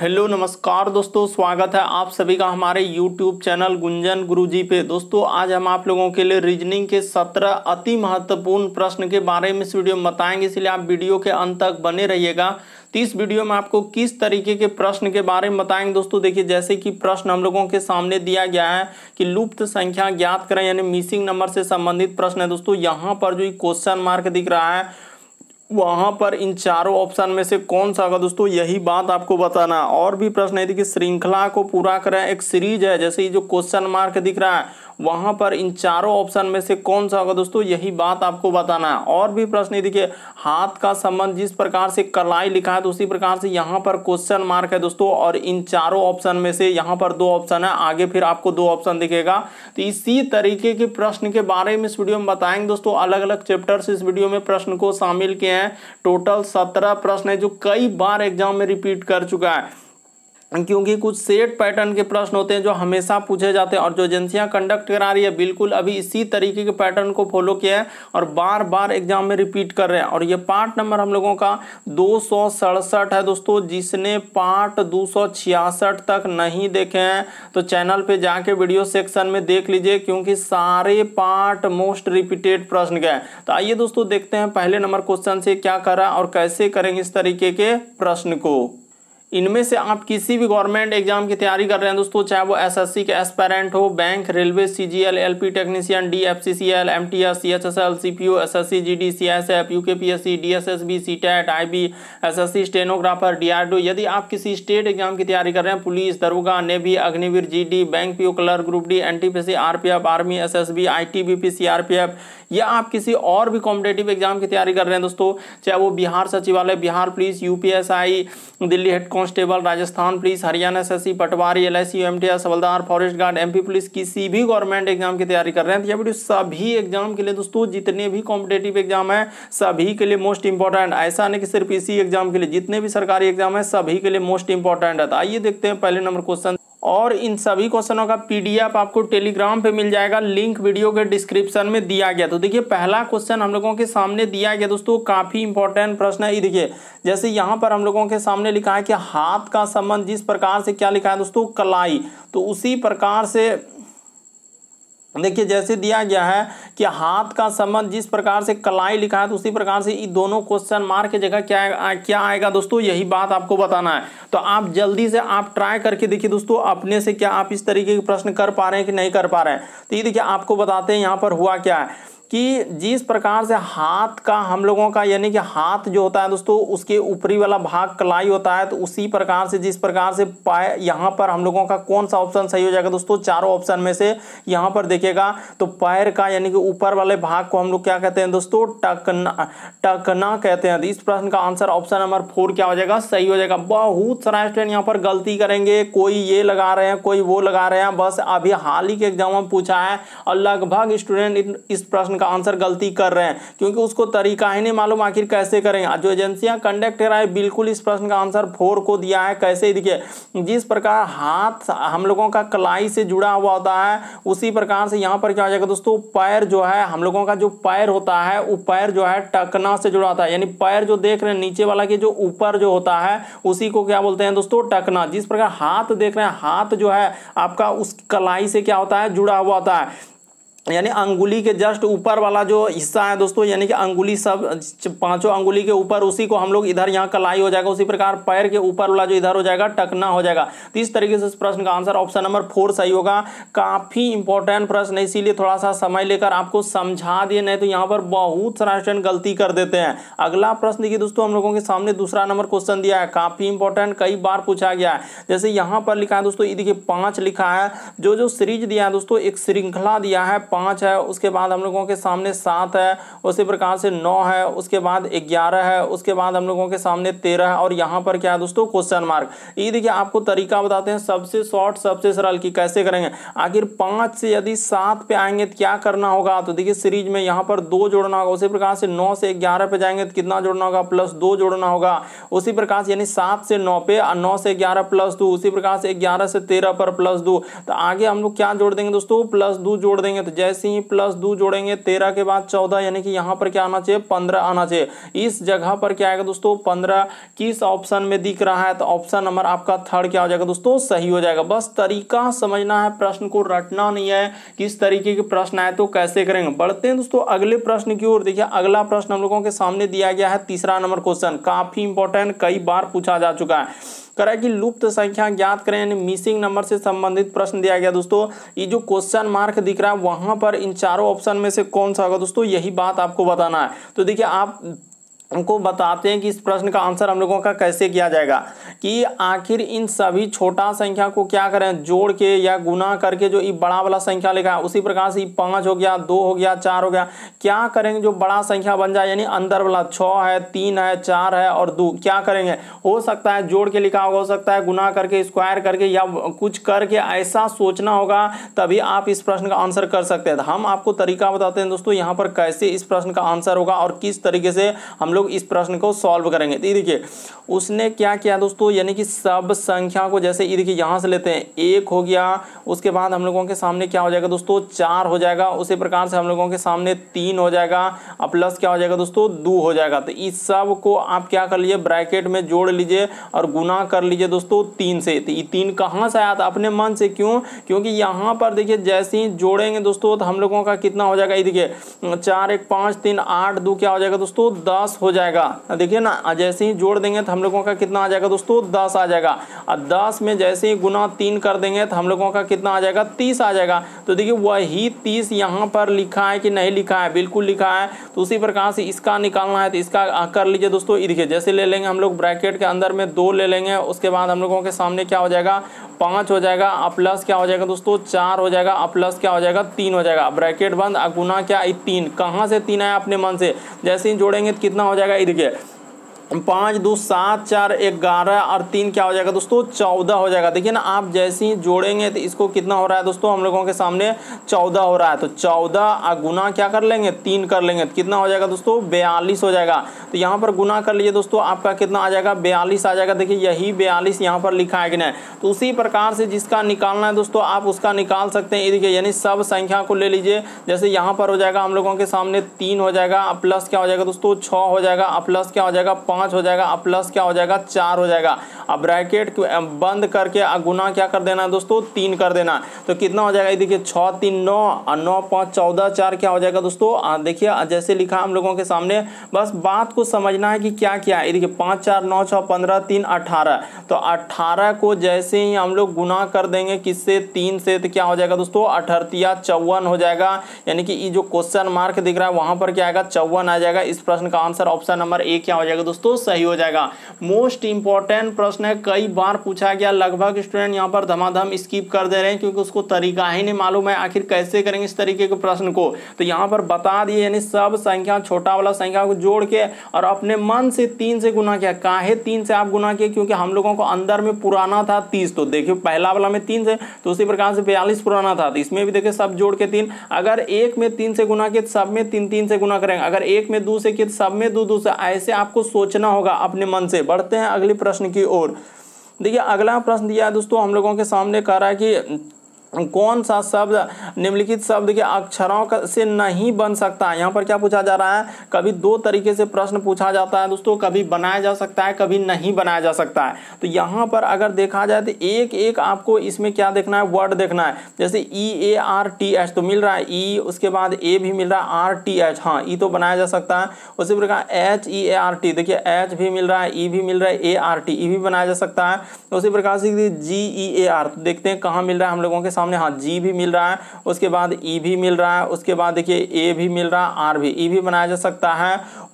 hello नमस्कार दोस्तों स्वागत है आप सभी का हमारे यूट्यूब चैनल गुंजन गुरुजी पे दोस्तों आज हम आप लोगों के लिए रीजनिंग के सत्रह अति महत्वपूर्ण प्रश्न के बारे में इस वीडियो में बताएंगे इसलिए आप वीडियो के अंत तक बने रहिएगा तो इस वीडियो में आपको किस तरीके के प्रश्न के बारे में बताएंगे दोस्तों देखिए जैसे कि प्रश्न हम लोगों के सामने दिया गया है कि लुप्त संख्या ज्ञात करें यानी मिसिंग नंबर से संबंधित प्रश्न है दोस्तों यहाँ पर जो क्वेश्चन मार्क दिख रहा है वहाँ पर इन चारों ऑप्शन में से कौन सा होगा दोस्तों यही बात आपको बताना और भी प्रश्न यदि देखिए श्रृंखला को पूरा करें एक सीरीज है जैसे ये जो क्वेश्चन मार्क दिख रहा है वहाँ पर इन चारों ऑप्शन में से कौन सा होगा दोस्तों यही बात आपको बताना है और भी प्रश्न देखिए हाथ का संबंध जिस प्रकार से कलाई लिखा है तो उसी प्रकार से यहाँ पर क्वेश्चन मार्क है दोस्तों और इन चारों ऑप्शन में से यहाँ पर दो ऑप्शन है आगे फिर आपको दो ऑप्शन दिखेगा तो इसी तरीके के प्रश्न के बारे में इस वीडियो में बताएंगे दोस्तों अलग अलग चैप्टर्स इस वीडियो में प्रश्न को शामिल किए हैं टोटल सत्रह प्रश्न है जो कई बार एग्जाम में रिपीट कर चुका है क्योंकि कुछ सेट पैटर्न के प्रश्न होते हैं जो हमेशा पूछे जाते हैं और जो एजेंसियां कंडक्ट करा रही है बिल्कुल अभी इसी तरीके के पैटर्न को फॉलो किया है और बार बार एग्जाम में रिपीट कर रहे हैं और ये पार्ट नंबर हम लोगों का दो है दोस्तों जिसने पार्ट दो तक नहीं देखे हैं तो चैनल पर जाके वीडियो सेक्शन में देख लीजिए क्योंकि सारे पार्ट मोस्ट रिपीटेड प्रश्न गए तो आइए दोस्तों देखते हैं पहले नंबर क्वेश्चन से क्या करा और कैसे करेंगे इस तरीके के प्रश्न को इनमें से आप किसी भी गवर्नमेंट एग्जाम की तैयारी कर रहे हैं दोस्तों चाहे वो एसएससी के एस्पेरेंट हो bank railway CGL LP technician DFCCL MTS CHSL CPO SSC GD CSF UKPSC DSSB CTET IB SSC stenographer D यदि आप किसी स्टेट एग्जाम की तैयारी कर रहे हैं पुलिस दरोगा navy Agniveer D bank P clerk group D P F army S R P F या आप किसी और भी कॉम्पिटेटिव एग्जाम की तैयारी कर रहे हैं दोस्तों चाहे वो बिहार सचिवालय बिहार पुलिस आई दिल्ली हेडकॉन कांस्टेबल राजस्थान पुलिस हरियाणा एस पटवारी एल आई सबलदार फॉरेस्ट गार्ड एमपी पुलिस किसी भी गवर्नमेंट एग्जाम की तैयारी कर रहे हैं तो यह वीडियो सभी एग्जाम के लिए दोस्तों जितने भी कॉम्पिटेटिव एग्जाम है सभी के लिए मोस्ट इंपॉर्टेंट ऐसा नहीं कि सिर्फ इसी एग्जाम के लिए जितने भी सरकारी एग्जाम है सभी के लिए मोस्ट इंपॉर्टेंट है तो आइए देखते हैं पहले नंबर क्वेश्चन और इन सभी क्वेश्चनों का पीडीएफ आपको टेलीग्राम पे मिल जाएगा लिंक वीडियो के डिस्क्रिप्शन में दिया गया तो देखिए पहला क्वेश्चन हम लोगों के सामने दिया गया दोस्तों काफ़ी इंपॉर्टेंट प्रश्न है ये देखिए जैसे यहाँ पर हम लोगों के सामने लिखा है कि हाथ का संबंध जिस प्रकार से क्या लिखा है दोस्तों कलाई तो उसी प्रकार से देखिए जैसे दिया गया है कि हाथ का संबंध जिस प्रकार से कलाई लिखा है तो उसी प्रकार से ये दोनों क्वेश्चन मार्क की जगह क्या आ, क्या आएगा दोस्तों यही बात आपको बताना है तो आप जल्दी से आप ट्राई करके देखिए दोस्तों अपने से क्या आप इस तरीके के प्रश्न कर पा रहे हैं कि नहीं कर पा रहे हैं तो ये देखिए आपको बताते हैं यहाँ पर हुआ क्या है कि जिस प्रकार से हाथ का हम लोगों का यानी कि हाथ जो होता है दोस्तों उसके ऊपरी वाला भाग कलाई होता है तो उसी प्रकार से जिस प्रकार से पाए यहाँ पर हम लोगों का कौन सा ऑप्शन सही हो जाएगा दोस्तों चारों ऑप्शन में से यहाँ पर देखिएगा तो पैर का यानी कि ऊपर वाले भाग को हम लोग क्या कहते हैं दोस्तों टकना टकना कहते हैं तो इस प्रश्न का आंसर ऑप्शन नंबर फोर क्या हो जाएगा सही हो जाएगा बहुत सारा स्टूडेंट यहाँ पर गलती करेंगे कोई ये लगा रहे हैं कोई वो लगा रहे हैं बस अभी हाल ही के एग्जाम में पूछा है और लगभग स्टूडेंट इस प्रश्न का आंसर गलती कर रहे हैं क्योंकि उसको तरीका ही नहीं मालूम आखिर कैसे करें जो एजेंसियां कंडक्ट कराए बिल्कुल इस प्रश्न का आंसर फोर को दिया है कैसे दिखे जिस प्रकार हाथ हम लोगों का कलाई से जुड़ा हुआ होता है उसी प्रकार से यहाँ पर क्या हो जाएगा दोस्तों पैर जो है हम लोगों का जो पैर होता है वो पैर जो है टकना से जुड़ा होता है यानी पैर जो देख रहे हैं नीचे वाला के जो ऊपर जो होता है उसी को क्या बोलते हैं दोस्तों टकना जिस प्रकार हाथ देख रहे हैं हाथ जो है आपका उस कलाई से क्या होता है जुड़ा हुआ होता है यानी अंगुली के जस्ट ऊपर वाला जो हिस्सा है दोस्तों यानी कि अंगुली सब पांचों अंगुली के ऊपर उसी को हम लोग इधर यहाँ कलाई हो जाएगा उसी प्रकार पैर के ऊपर वाला जो इधर हो जाएगा टकना हो जाएगा तो इस तरीके से इस प्रश्न का आंसर ऑप्शन नंबर फोर सही होगा काफ़ी इंपॉर्टेंट प्रश्न है इसीलिए थोड़ा सा समय लेकर आपको समझा दिए नहीं तो यहाँ पर बहुत सारा स्टूडेंट गलती कर देते हैं अगला प्रश्न देखिए दोस्तों हम लोगों के सामने दूसरा नंबर क्वेश्चन दिया है काफ़ी इंपॉर्टेंट कई बार पूछा गया है जैसे यहाँ पर लिखा है दोस्तों ये देखिए पांच लिखा है जो जो सीरीज दिया है दोस्तों एक श्रृंखला दिया है पाँच है उसके बाद हम लोगों के सामने सात है उसी प्रकार से नौ है उसके बाद ग्यारह है उसके बाद हम लोगों के सामने तेरह है और यहाँ पर क्या है दोस्तों क्वेश्चन मार्क ये देखिए आपको तरीका बताते हैं सबसे शॉर्ट सबसे सरल की कैसे करेंगे आखिर पाँच से यदि सात पे आएंगे तो क्या करना होगा तो देखिए सीरीज में यहाँ पर दो जोड़ना होगा उसी प्रकार से नौ से ग्यारह पे जाएंगे तो कितना जोड़ना होगा प्लस दो जोड़ना होगा उसी प्रकार से यानी सात से नौ पे और नौ से ग्यारह प्लस दो उसी प्रकार से ग्यारह से तेरह पर प्लस दो तो आगे हम लोग क्या जोड़ देंगे दोस्तों प्लस दो जोड़ देंगे तो जैसे ही प्लस दो जोड़ेंगे तेरह के बाद चौदह यानी कि यहाँ पर क्या आना चाहिए पंद्रह आना चाहिए इस जगह पर क्या आएगा दोस्तों पंद्रह किस ऑप्शन में दिख रहा है तो ऑप्शन नंबर आपका थर्ड क्या हो जाएगा दोस्तों सही हो जाएगा बस तरीका समझना है प्रश्न को रटना नहीं है किस तरीके के प्रश्न आए तो कैसे करेंगे बढ़ते हैं दोस्तों अगले प्रश्न की ओर देखिए अगला प्रश्न हम लोगों के सामने दिया गया है तीसरा नंबर क्वेश्चन काफी इंपॉर्टेंट कई बार पूछा जा चुका है करा कि लुप्त संख्या ज्ञात करें यानी मिसिंग नंबर से संबंधित प्रश्न दिया गया दोस्तों ये जो क्वेश्चन मार्क दिख रहा है वहां पर इन चारों ऑप्शन में से कौन सा होगा दोस्तों यही बात आपको बताना है तो देखिए आप हमको बताते हैं कि इस प्रश्न का आंसर हम लोगों का कैसे किया जाएगा कि आखिर इन सभी छोटा संख्या को क्या करें जोड़ के या गुना करके जो ये बड़ा वाला संख्या लिखा है उसी प्रकार से पाँच हो गया दो हो गया चार हो गया क्या करेंगे जो बड़ा संख्या बन जाए यानी अंदर वाला छः है तीन है चार है और दो क्या करेंगे हो सकता है जोड़ के लिखा होगा हो सकता है गुना करके स्क्वायर करके या कुछ करके ऐसा सोचना होगा तभी आप इस प्रश्न का आंसर कर सकते हैं हम आपको तरीका बताते हैं दोस्तों यहाँ पर कैसे इस प्रश्न का आंसर होगा और किस तरीके से हम लोग इस प्रश्न को सॉल्व करेंगे तो देखिए उसने क्या किया दोस्तों यानी कि सब संख्या को जैसे ये देखिए यहाँ से लेते हैं एक हो गया उसके बाद हम लोगों के सामने क्या हो जाएगा दोस्तों चार हो जाएगा उसी प्रकार से हम लोगों के सामने तीन हो जाएगा और प्लस क्या हो जाएगा दोस्तों दो हो जाएगा तो इस सब को आप क्या कर लीजिए ब्रैकेट में जोड़ लीजिए और गुना कर लीजिए दोस्तों तीन से तो ये तीन कहाँ से आया था अपने मन से क्यों क्योंकि यहाँ पर देखिए जैसे ही जोड़ेंगे दोस्तों तो हम लोगों का कितना हो जाएगा ये देखिए चार एक पाँच तीन आठ दो क्या हो जाएगा दोस्तों दस हो जाएगा देखिए ना जैसे ही जोड़ देंगे तो हम लोगों का कितना आ जाएगा दोस्तों दस आ जाएगा और दस में जैसे ही गुना तीन कर देंगे तो हम लोगों का कितना आ जाएगा तीस आ जाएगा तो देखिए वही तीस यहाँ पर लिखा है कि नहीं लिखा है बिल्कुल लिखा है तो उसी प्रकार से इसका निकालना है तो इसका कर लीजिए दोस्तों ये देखिए जैसे ले लेंगे हम लोग ब्रैकेट के अंदर में दो ले लेंगे उसके बाद हम लोगों के सामने क्या हो जाएगा पाँच हो जाएगा और प्लस क्या हो जाएगा दोस्तों चार हो जाएगा और प्लस क्या हो जाएगा तीन हो जाएगा ब्रैकेट बंद और गुना क्या तीन कहाँ से तीन आया अपने मन से जैसे ही जोड़ेंगे तो कितना हो जाएगा ये देखिए पाँच दो सात चार ग्यारह और तीन क्या हो जाएगा दोस्तों चौदह हो जाएगा देखिए ना आप जैसे ही जोड़ेंगे तो इसको कितना हो रहा है दोस्तों हम लोगों के सामने चौदह हो रहा है तो चौदह गुना क्या कर लेंगे तीन कर लेंगे तो कितना हो जाएगा दोस्तों बयालीस हो जाएगा तो यहाँ पर गुना कर लीजिए दोस्तों आपका कितना आ जाएगा बयालीस आ जाएगा देखिए यही बयालीस यहाँ पर लिखा है कि नहीं तो उसी प्रकार से जिसका निकालना है दोस्तों आप उसका निकाल सकते हैं देखिए यानी सब संख्या को ले लीजिए जैसे यहाँ पर हो जाएगा हम लोगों के सामने तीन हो जाएगा प्लस क्या हो जाएगा दोस्तों छः हो जाएगा प्लस क्या हो जाएगा पाँच पाँच हो जाएगा अब प्लस क्या हो जाएगा चार हो जाएगा अब ब्रैकेट बंद करके गुना क्या कर देना है दोस्तों तीन कर देना तो कितना हो जाएगा देखिए छः तीन नौ नौ पाँच चौदह चार क्या हो जाएगा दोस्तों देखिए जैसे लिखा हम लोगों के सामने बस बात को समझना है कि क्या क्या है देखिए पाँच चार नौ छः पंद्रह तीन अठारह तो अठारह को जैसे ही हम लोग गुना कर देंगे किससे तीन से तो क्या हो जाएगा दोस्तों अठरतिया चौवन हो जाएगा यानी कि ये जो क्वेश्चन मार्क दिख रहा है वहाँ पर क्या आएगा चौवन आ जाएगा इस प्रश्न का आंसर ऑप्शन नंबर ए क्या हो जाएगा दोस्तों दोस्तों सही हो जाएगा मोस्ट इंपॉर्टेंट प्रश्न है कई बार पूछा गया लगभग स्टूडेंट यहाँ पर धमाधम स्किप कर दे रहे हैं क्योंकि उसको तरीका ही नहीं मालूम है आखिर कैसे करेंगे इस तरीके के प्रश्न को तो यहाँ पर बता दिए यानी सब संख्या छोटा वाला संख्या को जोड़ के और अपने मन से तीन से गुना किया काहे तीन से आप गुना किए क्योंकि हम लोगों को अंदर में पुराना था तीस तो देखिए पहला वाला में तीन से तो उसी प्रकार से बयालीस पुराना था तो इसमें भी देखिए सब जोड़ के तीन अगर एक में तीन से गुना किए तो सब में तीन तीन से गुना करेंगे अगर एक में दो से किए तो सब में दो दो से ऐसे आपको सोच सोचना होगा अपने मन से बढ़ते हैं अगले प्रश्न की ओर देखिए अगला प्रश्न दिया है दोस्तों हम लोगों के सामने कह रहा है कि कौन सा शब्द निम्नलिखित शब्द के अक्षरों का से नहीं बन सकता है यहाँ पर क्या पूछा जा रहा है कभी दो तरीके से प्रश्न पूछा जाता है दोस्तों कभी बनाया जा सकता है कभी नहीं बनाया जा सकता है तो यहाँ पर अगर देखा जाए तो एक एक आपको इसमें क्या देखना है वर्ड देखना है जैसे E A R T H तो मिल रहा है ई e, उसके बाद ए भी मिल रहा है आर टी एच हाँ ई e तो बनाया जा सकता है उसी प्रकार H E A R T देखिए एच भी मिल रहा है ई e भी मिल रहा है ए आर टी ई भी बनाया जा सकता है उसी प्रकार से जी ई ए आर देखते हैं कहाँ मिल रहा है हम लोगों के साथ सामने हाँ जी भी मिल रहा है उसके बाद ई e भी मिल रहा है उसके बाद देखिए ए भी मिल रहा है आर भी ई e भी बनाया जा सकता है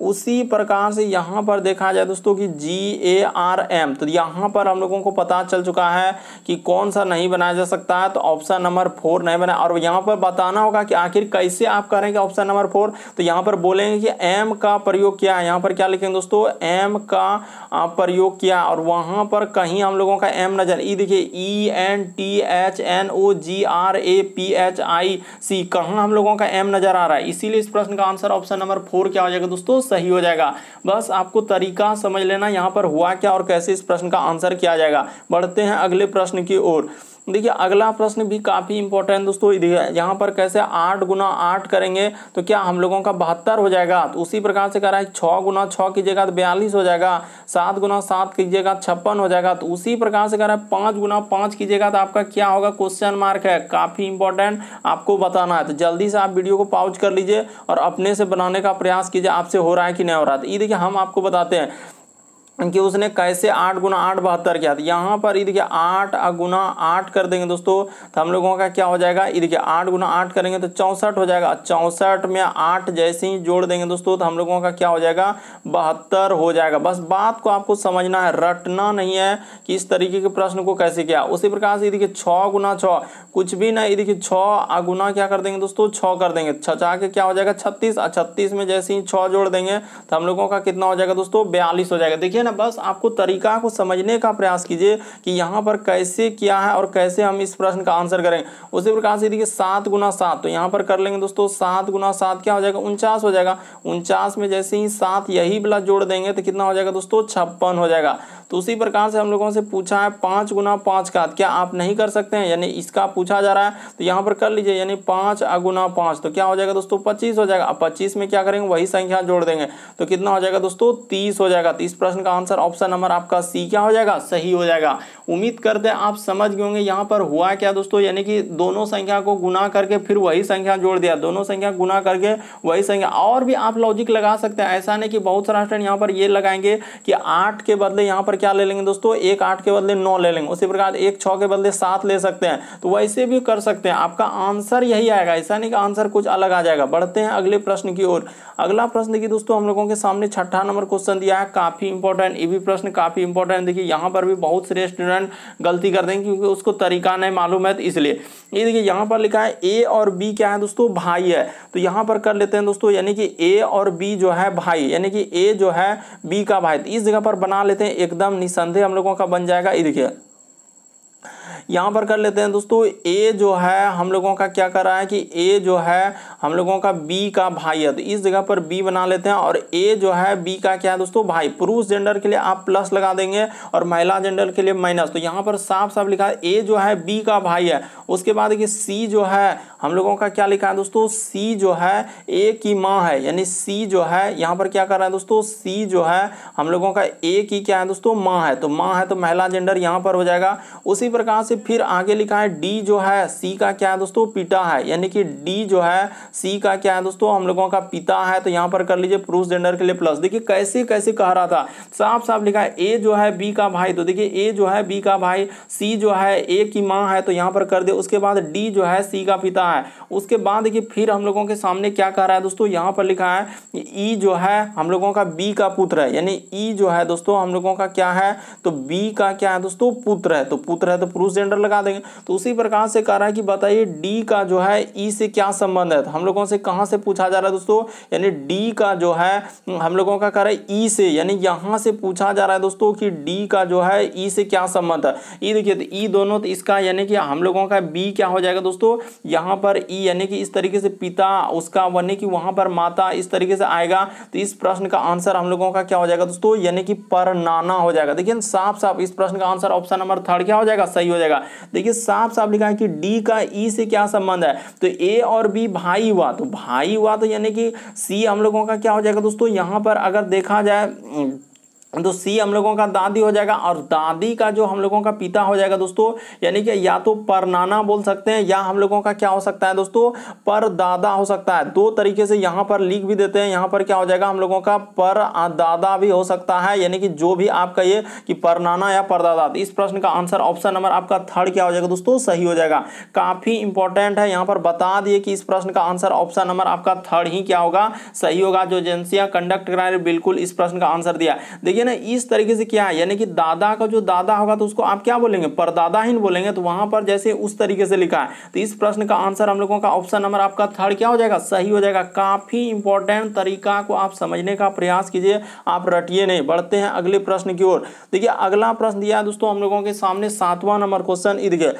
उसी प्रकार से यहाँ पर देखा जाए दोस्तों कि जी ए आर एम तो यहाँ पर हम लोगों को पता चल चुका है कि कौन सा नहीं बनाया जा सकता है तो ऑप्शन नंबर फोर नहीं बनाया और यहाँ पर बताना होगा कि आखिर कैसे आप करेंगे ऑप्शन नंबर फोर तो यहाँ पर बोलेंगे कि एम का प्रयोग किया है यहाँ पर क्या लिखेंगे दोस्तों एम का प्रयोग किया और वहाँ पर कहीं हम लोगों का एम नजर ई देखिए E N T H N O G R A P H I C कहाँ हम लोगों का एम नजर आ रहा है इसीलिए इस प्रश्न का आंसर ऑप्शन नंबर फोर क्या हो जाएगा दोस्तों सही हो जाएगा बस आपको तरीका समझ लेना यहाँ पर हुआ क्या और कैसे इस प्रश्न का आंसर किया जाएगा बढ़ते हैं अगले प्रश्न की ओर देखिए अगला प्रश्न भी काफ़ी इंपॉर्टेंट दोस्तों यहाँ पर कैसे आठ गुना आठ करेंगे तो क्या हम लोगों का बहत्तर हो जाएगा तो उसी प्रकार से कह रहा है छः गुना छः कीजिएगा तो बयालीस हो जाएगा सात गुना सात कीजिएगा तो छप्पन हो जाएगा तो उसी प्रकार से कह रहा है पाँच गुना पाँच कीजिएगा तो आपका क्या होगा क्वेश्चन मार्क है काफ़ी इंपॉर्टेंट आपको बताना है तो जल्दी से आप वीडियो को पाउच कर लीजिए और अपने से बनाने का प्रयास कीजिए आपसे हो रहा है कि नहीं हो रहा है तो ये देखिए हम आपको बताते हैं कि उसने कैसे आठ गुना आठ बहत्तर किया था तो यहाँ पर ईद के आठ गुना आठ कर देंगे दोस्तों तो हम लोगों का क्या हो जाएगा ईद के आठ गुना आठ करेंगे तो चौंसठ हो जाएगा चौंसठ में आठ जैसे ही जोड़ देंगे दोस्तों तो हम लोगों का क्या हो जाएगा बहत्तर हो जाएगा बस बात को आपको समझना है रटना नहीं है कि इस तरीके के प्रश्न को कैसे किया उसी प्रकार से ईद के छ गुना छ कुछ भी ना ये देखिए छ गुना क्या कर देंगे दोस्तों छ कर देंगे छचा के क्या हो जाएगा छत्तीस छत्तीस में जैसे ही छ जोड़ देंगे तो हम लोगों का कितना हो जाएगा दोस्तों बयालीस हो जाएगा देखिए ना बस आपको तरीका को समझने का प्रयास कीजिए कि यहाँ पर कैसे क्या है और कैसे हम इस प्रश्न का आंसर करें उसी प्रकार से देखिए सात गुना सात तो यहाँ पर कर लेंगे दोस्तों सात गुना सात क्या हो जाएगा उनचास हो जाएगा उनचास में जैसे ही सात यही वाला जोड़ देंगे तो कितना हो जाएगा दोस्तों छप्पन हो जाएगा तो उसी प्रकार से हम लोगों से पूछा है पाँच गुना पाँच का क्या आप नहीं कर सकते हैं यानी इसका पूछा जा रहा है तो यहाँ पर कर लीजिए यानी पाँच अगुना पाँच तो क्या हो जाएगा दोस्तों पच्चीस हो जाएगा अब पच्चीस में क्या करेंगे वही संख्या जोड़ देंगे तो कितना हो जाएगा दोस्तों तीस हो जाएगा तो इस प्रश्न का आंसर ऑप्शन नंबर आपका सी क्या हो जाएगा सही हो जाएगा उम्मीद करते हैं आप समझ गए होंगे यहाँ पर हुआ क्या दोस्तों यानी कि दोनों संख्या को गुना करके फिर वही संख्या जोड़ दिया दोनों संख्या गुना करके वही संख्या और भी आप लॉजिक लगा सकते हैं ऐसा नहीं कि बहुत सारा स्टूडेंट यहाँ पर ये लगाएंगे कि आठ के बदले यहाँ पर क्या ले लेंगे दोस्तों एक आठ के बदले नौ ले लेंगे उसी प्रकार एक छः के बदले सात ले सकते हैं तो वैसे भी कर सकते हैं आपका आंसर यही आएगा ऐसा नहीं कि आंसर कुछ अलग आ जाएगा बढ़ते हैं अगले प्रश्न की ओर अगला प्रश्न देखिए दोस्तों हम लोगों के सामने छठा नंबर क्वेश्चन दिया है काफ़ी इंपॉर्टेंट ये भी प्रश्न काफ़ी इंपॉर्टेंट देखिए यहाँ पर भी बहुत सारे स्टूडेंट गलती कर देंगे क्योंकि उसको तरीका नहीं मालूम है तो इसलिए ये देखिए यहाँ पर लिखा है ए और बी क्या है दोस्तों भाई है तो यहाँ पर कर लेते हैं दोस्तों यानी कि ए और बी जो है भाई यानी कि ए जो है बी का भाई तो इस जगह पर बना लेते हैं एकदम एकदम निसंदेह हम लोगों का बन जाएगा ये देखिए यहाँ पर कर लेते हैं दोस्तों ए जो है हम लोगों का क्या कर रहा है कि ए जो है हम लोगों का बी का भाई है तो इस जगह पर बी बना लेते हैं और ए जो है बी का क्या है दोस्तों भाई पुरुष जेंडर के लिए आप प्लस लगा देंगे और महिला जेंडर के लिए माइनस तो यहाँ पर साफ साफ लिखा है ए जो है बी का भाई है उसके बाद देखिए सी जो है हम लोगों का क्या लिखा है दोस्तों सी जो है ए की माँ है यानी सी जो है यहाँ पर क्या कर रहा है दोस्तों सी जो है हम लोगों का ए की क्या है दोस्तों माँ है तो माँ है तो महिला जेंडर यहाँ पर हो जाएगा उसी प्रकार से फिर आगे लिखा है डी जो है सी का क्या है दोस्तों पिता है यानी कि डी जो है सी का क्या है दोस्तों हम लोगों का पिता है तो यहाँ पर कर लीजिए पुरुष जेंडर के लिए प्लस देखिए कैसे कैसे कह रहा था साफ साफ लिखा है ए जो है बी का भाई तो देखिए ए जो है बी का भाई सी जो है ए की माँ है तो यहाँ पर कर दे उसके बाद डी जो है सी का पिता रहा है उसके बाद देखिए फिर हम लोगों के सामने क्या कह रहा है दोस्तों यहाँ पर लिखा है ई जो है हम लोगों का बी का पुत्र है यानी ई जो है दोस्तों हम लोगों का क्या है तो बी का क्या है दोस्तों पुत्र है तो पुत्र है तो पुरुष जेंडर लगा देंगे तो उसी प्रकार से कह रहा है कि बताइए डी का जो है ई से क्या संबंध है तो हम लोगों से कहाँ से पूछा जा रहा है दोस्तों यानी डी का जो है हम लोगों का कह रहा है ई से यानी यहाँ से पूछा जा रहा है दोस्तों कि डी का जो है ई से क्या संबंध है ई देखिए तो ई दोनों तो इसका यानी कि हम लोगों का बी क्या हो जाएगा दोस्तों यहाँ यहाँ पर ई यानी कि इस तरीके से पिता उसका यानी कि वहाँ पर माता इस तरीके से आएगा तो इस प्रश्न का आंसर हम लोगों का क्या हो जाएगा दोस्तों यानी कि पर नाना हो जाएगा देखिए साफ साफ इस प्रश्न का आंसर ऑप्शन नंबर थर्ड क्या हो जाएगा सही हो जाएगा देखिए साफ साफ लिखा है कि डी का ई से क्या संबंध है तो ए और बी भाई हुआ तो भाई हुआ तो यानी कि सी हम लोगों का क्या हो जाएगा दोस्तों यहाँ पर अगर देखा जाए तो सी हम लोगों का दादी हो जाएगा और दादी का जो हम लोगों का पिता हो जाएगा दोस्तों यानी कि या तो परनाना बोल सकते हैं या हम लोगों का क्या हो सकता है दोस्तों पर दादा हो सकता है दो तरीके से यहाँ पर लिख भी देते हैं यहाँ पर क्या हो जाएगा हम लोगों का पर दादा भी हो सकता है यानी कि जो भी आप कहिए कि परनाना या परदादा तो इस प्रश्न का आंसर ऑप्शन नंबर आपका थर्ड क्या हो जाएगा दोस्तों सही हो जाएगा काफ़ी इंपॉर्टेंट है यहाँ पर बता दिए कि इस प्रश्न का आंसर ऑप्शन नंबर आपका थर्ड ही क्या होगा सही होगा जो एजेंसियाँ कंडक्ट कराए बिल्कुल इस प्रश्न का आंसर दिया देखिए देखिए ना इस तरीके से क्या है यानी कि दादा का जो दादा होगा तो उसको आप क्या बोलेंगे परदादा ही बोलेंगे तो वहां पर जैसे उस तरीके से लिखा है तो इस प्रश्न का आंसर हम लोगों का ऑप्शन नंबर आपका थर्ड क्या हो जाएगा सही हो जाएगा काफी इंपॉर्टेंट तरीका को आप समझने का प्रयास कीजिए आप रटिए नहीं बढ़ते हैं अगले प्रश्न की ओर देखिए अगला प्रश्न दिया दोस्तों हम लोगों के सामने सातवां नंबर क्वेश्चन इधर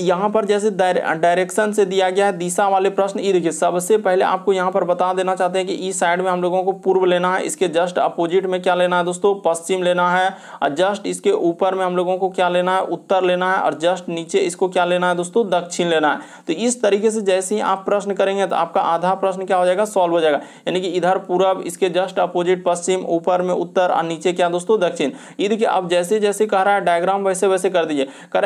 यहाँ पर जैसे डायरेक्शन से दिया गया है दिशा वाले प्रश्न ये देखिए सबसे पहले आपको यहाँ पर बता देना चाहते हैं कि इस साइड में हम लोगों को पूर्व लेना है इसके जस्ट अपोजिट में क्या लेना है दोस्तों पश्चिम लेना है और जस्ट इसके ऊपर में हम लोगों को क्या लेना है उत्तर लेना है और जस्ट नीचे इसको क्या लेना है दोस्तों दक्षिण लेना है तो इस तरीके से जैसे ही आप प्रश्न करेंगे तो आपका आधा प्रश्न क्या हो जाएगा सॉल्व हो जाएगा यानी कि इधर पूर्व इसके जस्ट अपोजिट पश्चिम ऊपर में उत्तर और नीचे क्या दोस्तों दक्षिण ये देखिए आप जैसे जैसे कह रहा है डायग्राम वैसे वैसे कर दीजिए कह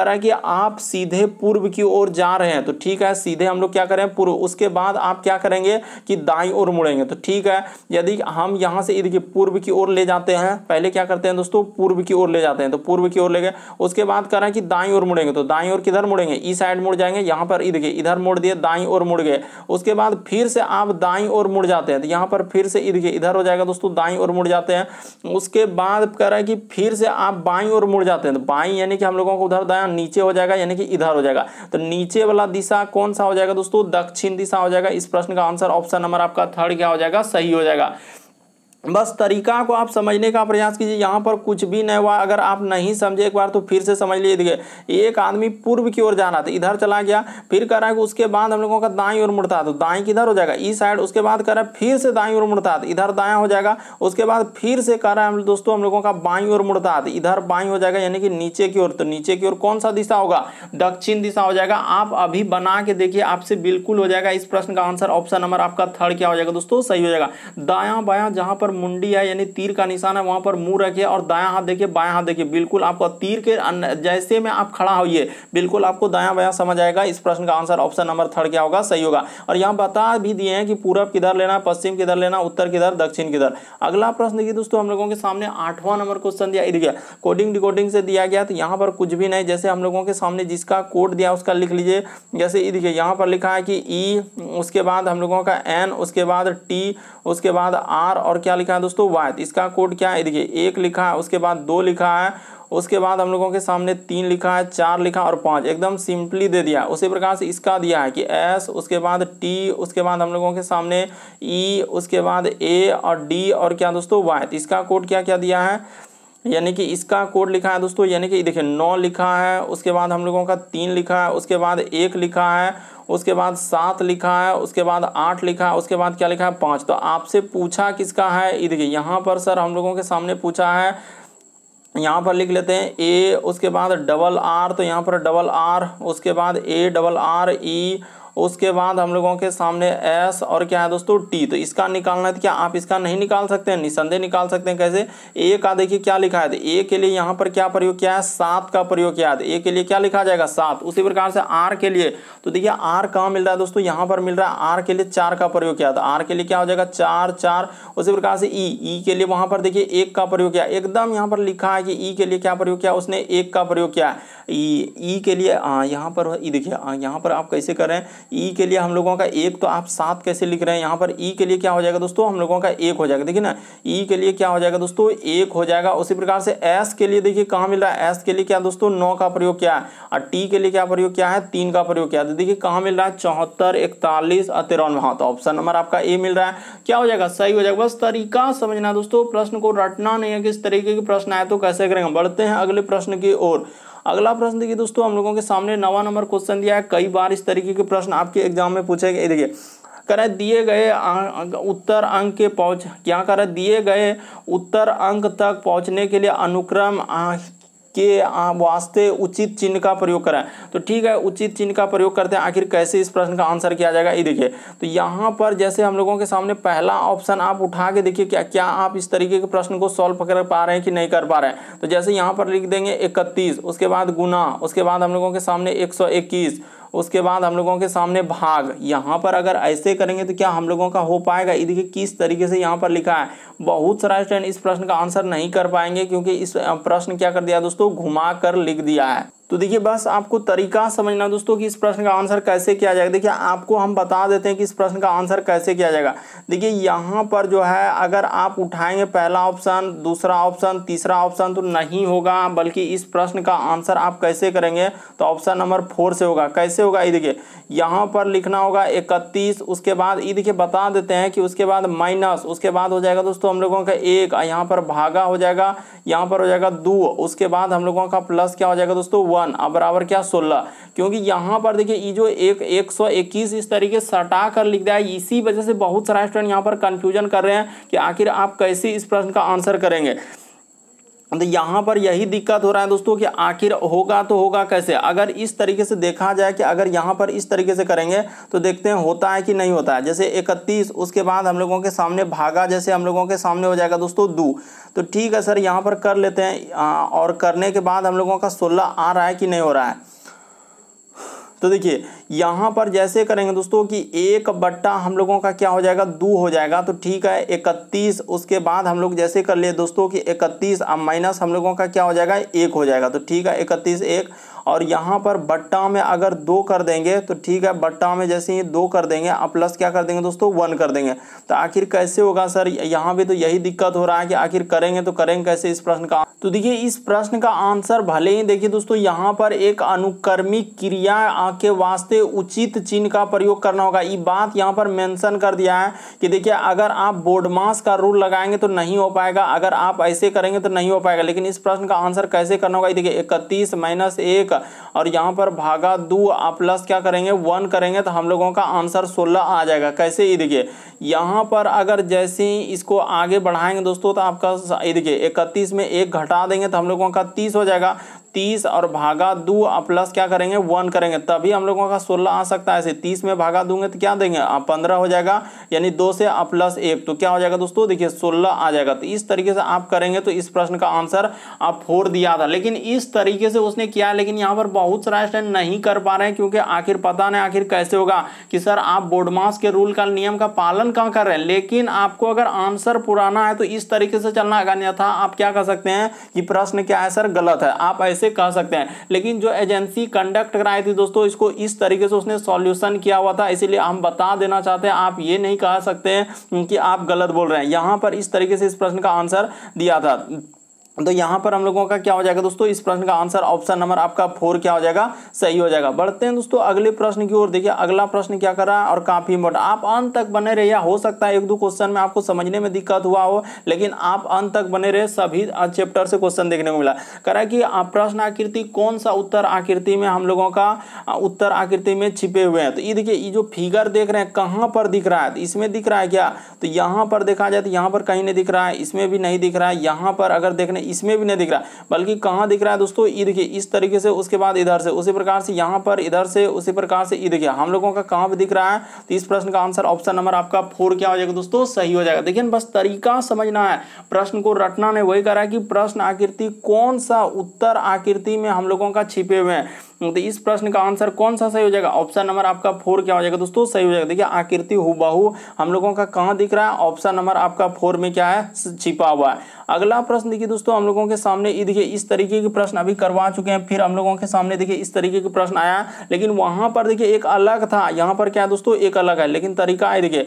रहा है कि आप आप सीधे पूर्व की ओर जा रहे हैं तो ठीक है सीधे हम लोग क्या करें पूर्व उसके बाद आप क्या करेंगे कि दाई ओर मुड़ेंगे तो ठीक है यदि हम यहां से देखिए पूर्व की ओर ले जाते हैं पहले क्या करते हैं दोस्तों पूर्व की ओर ले जाते हैं तो पूर्व की ओर ले गए उसके बाद करें कि दाई ओर मुड़ेंगे तो दाई ओर किधर मुड़ेंगे ई साइड मुड़ जाएंगे यहां पर देखिए इधर मुड़ दिए दाई ओर मुड़ गए उसके बाद फिर से आप दाई ओर मुड़ जाते हैं तो यहां पर फिर से देखिए इधर हो जाएगा दोस्तों दाई ओर मुड़ जाते हैं उसके बाद करें कि फिर से आप बाई ओर मुड़ जाते हैं तो बाई यानी कि हम लोगों को उधर दाया नीचे हो जाएगा जाएगा यानी कि इधर हो जाएगा तो नीचे वाला दिशा कौन सा हो जाएगा दोस्तों दक्षिण दिशा हो जाएगा इस प्रश्न का आंसर ऑप्शन नंबर आपका थर्ड क्या हो जाएगा सही हो जाएगा बस तरीका को आप समझने का प्रयास कीजिए यहाँ पर कुछ भी नहीं हुआ अगर आप नहीं समझे एक बार तो फिर से समझ लीजिए एक आदमी पूर्व की ओर जा रहा था इधर चला गया फिर कह रहा है कि उसके बाद हम लोगों का दाई ओर मुड़ता तो दाई किधर हो जाएगा ई साइड उसके बाद कह रहा है फिर से दाई ओर मुड़ता इधर दाया हो जाएगा उसके बाद फिर से कह रहा है दोस्तों हम लोगों का बाई ओर मुड़ता इधर बाई हो जाएगा यानी कि नीचे की ओर तो नीचे की ओर कौन सा दिशा होगा दक्षिण दिशा हो जाएगा आप अभी बना के देखिए आपसे बिल्कुल हो जाएगा इस प्रश्न का आंसर ऑप्शन नंबर आपका थर्ड क्या हो जाएगा दोस्तों सही हो जाएगा दाया बाया जहाँ पर मुंडी है यानी तीर का निशान है वहां पर मुंह रखिए और दाया हाथ देखिए बाया हाथ देखिए बिल्कुल आपका तीर के जैसे में आप खड़ा होइए बिल्कुल आपको दाया बाया समझ आएगा इस प्रश्न का आंसर ऑप्शन नंबर थर्ड क्या होगा सही होगा और यहाँ बता भी दिए हैं कि पूरब किधर लेना पश्चिम किधर लेना उत्तर किधर दक्षिण किधर अगला प्रश्न देखिए दोस्तों हम लोगों के सामने आठवां नंबर क्वेश्चन दिया गया कोडिंग डिकोडिंग से दिया गया तो यहाँ पर कुछ भी नहीं जैसे हम लोगों के सामने जिसका कोड दिया उसका लिख लीजिए जैसे देखिए यहाँ पर लिखा है कि ई उसके बाद हम लोगों का एन उसके बाद टी उसके बाद आर और क्या लिखा है दोस्तों वायद तो इसका कोड क्या है देखिए एक लिखा है उसके बाद दो लिखा है उसके बाद हम लोगों के सामने तीन लिखा है चार लिखा और पाँच एकदम सिंपली दे दिया उसी प्रकार से इसका दिया है कि एस उसके बाद टी उसके बाद हम लोगों के सामने ई e, उसके बाद ए और डी और क्या दोस्तों वाई तो इसका कोड क्या क्या दिया है यानी कि इसका कोड लिखा है दोस्तों यानी कि देखिए नौ लिखा है उसके बाद हम लोगों का तीन लिखा है उसके बाद एक लिखा है उसके बाद सात लिखा है उसके बाद आठ लिखा है उसके बाद क्या लिखा है पाँच तो आपसे पूछा किसका है ये देखिए यहाँ पर सर हम लोगों के सामने पूछा है यहाँ पर लिख लेते हैं ए उसके बाद डबल आर तो यहाँ पर डबल आर उसके बाद ए डबल आर ई उसके बाद हम लोगों के सामने एस और क्या है दोस्तों टी तो इसका निकालना है तो क्या आप इसका नहीं निकाल सकते हैं निसंदेह निकाल सकते हैं कैसे ए का देखिए क्या लिखा है ए तो के लिए यहाँ पर क्या प्रयोग किया है सात का प्रयोग किया है ए तो के लिए क्या लिखा जाएगा सात उसी प्रकार से आर के लिए तो देखिए आर कहाँ मिल रहा है दोस्तों यहाँ पर मिल रहा है आर के लिए चार का प्रयोग किया था आर के लिए क्या हो जाएगा चार चार उसी प्रकार से ई e, ई e के लिए वहाँ पर देखिए एक का प्रयोग किया एकदम यहाँ पर लिखा है कि ई e के लिए क्या प्रयोग किया उसने एक का प्रयोग किया ई ई के लिए हाँ, यहाँ पर ई देखिए हाँ, यहाँ पर आप कैसे करें ई के लिए हम लोगों का एक तो आप सात कैसे लिख रहे हैं यहाँ पर ई के लिए क्या हो जाएगा दोस्तों हम लोगों का एक हो जाएगा देखिए ना ई के लिए क्या हो जाएगा दोस्तों एक हो जाएगा उसी प्रकार से एस के लिए देखिए कहाँ मिल रहा है एस के लिए क्या दोस्तों नौ का प्रयोग क्या है और टी के लिए क्या प्रयोग क्या है तीन का प्रयोग क्या है तो देखिए कहाँ मिल रहा है चौहत्तर इकतालीस और तिरानवे हाथ तो ऑप्शन नंबर आपका ए मिल रहा है क्या हो जाएगा सही हो जाएगा बस तरीका समझना दोस्तों प्रश्न को रटना नहीं है किस तरीके के प्रश्न आए तो कैसे करेंगे बढ़ते हैं अगले प्रश्न की ओर अगला प्रश्न देखिए दोस्तों हम लोगों के सामने नवा नंबर क्वेश्चन दिया है कई बार इस तरीके के प्रश्न आपके एग्जाम में पूछे गए देखिए कर दिए गए उत्तर अंक के पहुंच क्या कर दिए गए उत्तर अंक तक पहुँचने के लिए अनुक्रम के वास्ते उचित चिन्ह का प्रयोग करें तो ठीक है उचित चिन्ह का प्रयोग करते हैं आखिर कैसे इस प्रश्न का आंसर किया जाएगा ये देखिए तो यहाँ पर जैसे हम लोगों के सामने पहला ऑप्शन आप उठा के देखिए क्या क्या आप इस तरीके के प्रश्न को सॉल्व कर पा रहे हैं कि नहीं कर पा रहे हैं तो जैसे यहाँ पर लिख देंगे इकतीस उसके बाद गुना उसके बाद हम लोगों के सामने एक उसके बाद हम लोगों के सामने भाग यहाँ पर अगर ऐसे करेंगे तो क्या हम लोगों का हो पाएगा ये देखिए किस तरीके से यहाँ पर लिखा है बहुत सारा स्टूडेंट इस प्रश्न का आंसर नहीं कर पाएंगे क्योंकि इस प्रश्न क्या कर दिया दोस्तों घुमा कर लिख दिया है तो देखिए बस आपको तरीका समझना दोस्तों कि इस प्रश्न का आंसर कैसे किया जाएगा देखिए आपको हम बता देते हैं कि इस प्रश्न का आंसर कैसे किया जाएगा देखिए यहाँ पर जो है अगर आप उठाएंगे पहला ऑप्शन दूसरा ऑप्शन तीसरा ऑप्शन तो नहीं होगा बल्कि इस प्रश्न का आंसर आप कैसे करेंगे तो ऑप्शन नंबर फोर से होगा कैसे होगा ये देखिए यहाँ पर लिखना होगा इकतीस उसके बाद ये देखिए बता देते हैं कि उसके बाद माइनस उसके बाद हो जाएगा दोस्तों हम लोगों का एक यहाँ पर भागा हो जाएगा यहाँ पर हो जाएगा दो उसके बाद हम लोगों का प्लस क्या हो जाएगा दोस्तों वन अब बराबर क्या सोलह क्योंकि यहाँ पर देखिए ये जो एक एक सौ इक्कीस इस तरीके से सटा कर लिख दिया है इसी वजह से बहुत सारा स्टूडेंट यहाँ पर कंफ्यूजन कर रहे हैं कि आखिर आप कैसे इस प्रश्न का आंसर करेंगे तो यहाँ पर यही दिक्कत हो रहा है दोस्तों कि आखिर होगा तो होगा कैसे अगर इस तरीके से देखा जाए कि अगर यहाँ पर इस तरीके से करेंगे तो देखते हैं होता है कि नहीं होता है जैसे 31 उसके बाद हम लोगों के सामने भागा जैसे हम लोगों के सामने हो जाएगा दोस्तों दो तो ठीक है सर यहाँ पर कर लेते हैं और करने के बाद हम लोगों का सोलह आ रहा है कि नहीं हो रहा है तो देखिए यहाँ पर जैसे करेंगे दोस्तों कि एक बट्टा हम लोगों का क्या हो जाएगा दो हो जाएगा तो ठीक है इकतीस उसके बाद हम लोग जैसे कर लिए दोस्तों कि इकतीस अब माइनस हम लोगों का क्या हो जाएगा एक हो जाएगा तो ठीक है इकतीस एक और यहाँ पर बट्टा में अगर दो कर देंगे तो ठीक है बट्टा में जैसे ही दो कर देंगे अब प्लस क्या कर देंगे दोस्तों वन कर देंगे तो आखिर कैसे होगा सर यहाँ भी तो यही दिक्कत हो रहा है कि आखिर करेंगे तो करेंगे कैसे इस प्रश्न का तो देखिए इस प्रश्न का आंसर भले ही देखिए दोस्तों यहाँ पर एक अनुक्रमिक क्रिया के वास्ते उचित चिन्ह का प्रयोग करना होगा ये बात यहाँ पर मेंशन कर दिया है कि देखिए अगर आप बोर्डमास का रूल लगाएंगे तो नहीं हो पाएगा अगर आप ऐसे करेंगे तो नहीं हो पाएगा लेकिन इस प्रश्न का आंसर कैसे करना होगा देखिए इकतीस माइनस एक का और यहाँ पर भागा दो प्लस क्या करेंगे वन करेंगे तो हम लोगों का आंसर सोलह आ जाएगा कैसे ईद के यहाँ पर अगर जैसे इसको आगे बढ़ाएंगे दोस्तों तो आपका ईद के इकतीस में एक घटा देंगे तो हम लोगों का तीस हो जाएगा तीस और भागा दो प्लस क्या करेंगे वन करेंगे तभी हम लोगों का सोलह आ सकता है ऐसे तीस में भागा दूंगे तो क्या देंगे पंद्रह हो जाएगा यानी दो से प्लस एक तो क्या हो जाएगा दोस्तों देखिए सोलह आ जाएगा तो इस तरीके से आप करेंगे तो इस प्रश्न का आंसर आप फोर दिया था लेकिन इस तरीके से उसने किया लेकिन यहाँ पर बहुत सारा स्टैंड नहीं कर पा रहे हैं क्योंकि आखिर पता नहीं आखिर कैसे होगा कि सर आप बोर्डमास के रूल का नियम का पालन कहाँ कर रहे हैं लेकिन आपको अगर आंसर पुराना है तो इस तरीके से चलना है अन्यथा आप क्या कर सकते हैं कि प्रश्न क्या है सर गलत है आप ऐसे ऐसे कह सकते हैं लेकिन जो एजेंसी कंडक्ट कराई थी दोस्तों इसको इस तरीके से उसने सॉल्यूशन किया हुआ था इसीलिए हम बता देना चाहते हैं आप ये नहीं कह सकते हैं कि आप गलत बोल रहे हैं यहाँ पर इस तरीके से इस प्रश्न का आंसर दिया था तो यहाँ पर हम लोगों का क्या हो जाएगा दोस्तों इस प्रश्न का आंसर ऑप्शन नंबर आपका फोर क्या हो जाएगा सही हो जाएगा बढ़ते हैं दोस्तों अगले प्रश्न की ओर देखिए अगला प्रश्न क्या कर रहा है और काफ़ी इंपॉर्टेंट आप अंत तक बने रहिए हो सकता है एक दो क्वेश्चन में आपको समझने में दिक्कत हुआ हो लेकिन आप अंत तक बने रहे सभी चैप्टर से क्वेश्चन देखने को मिला करा कि प्रश्न आकृति कौन सा उत्तर आकृति में हम लोगों का उत्तर आकृति में छिपे हुए हैं तो ये देखिए ये जो फिगर देख रहे हैं कहाँ पर दिख रहा है तो इसमें दिख रहा है क्या तो यहाँ पर देखा जाए तो यहाँ पर कहीं नहीं दिख रहा है इसमें भी नहीं दिख रहा है यहाँ पर अगर देखने इसमें भी नहीं दिख रहा है बल्कि कहाँ दिख रहा है दोस्तों ये देखिए इस तरीके से उसके बाद इधर से उसी प्रकार से यहाँ पर इधर से उसी प्रकार से ये देखिए हम लोगों का कहाँ पर दिख रहा है तो इस प्रश्न का आंसर ऑप्शन नंबर आपका फोर क्या हो जाएगा दोस्तों सही हो जाएगा देखिए बस तरीका समझना है प्रश्न को रटना ने वही करा कि प्रश्न आकृति कौन सा उत्तर आकृति में हम लोगों का छिपे हुए हैं तो इस प्रश्न का आंसर कौन सा सही हो जाएगा ऑप्शन नंबर आपका फोर क्या हो जाएगा दोस्तों सही हो जाएगा देखिए आकृति हुबाहू हम लोगों का कहाँ दिख रहा है ऑप्शन नंबर आपका फोर में क्या है छिपा हुआ है अगला प्रश्न देखिए दोस्तों हम लोगों के सामने ये देखिए इस तरीके के प्रश्न अभी करवा चुके हैं फिर हम लोगों के सामने देखिए इस तरीके के प्रश्न आया लेकिन वहाँ पर देखिए एक अलग था यहाँ पर क्या है दोस्तों एक अलग है लेकिन तरीका है देखिए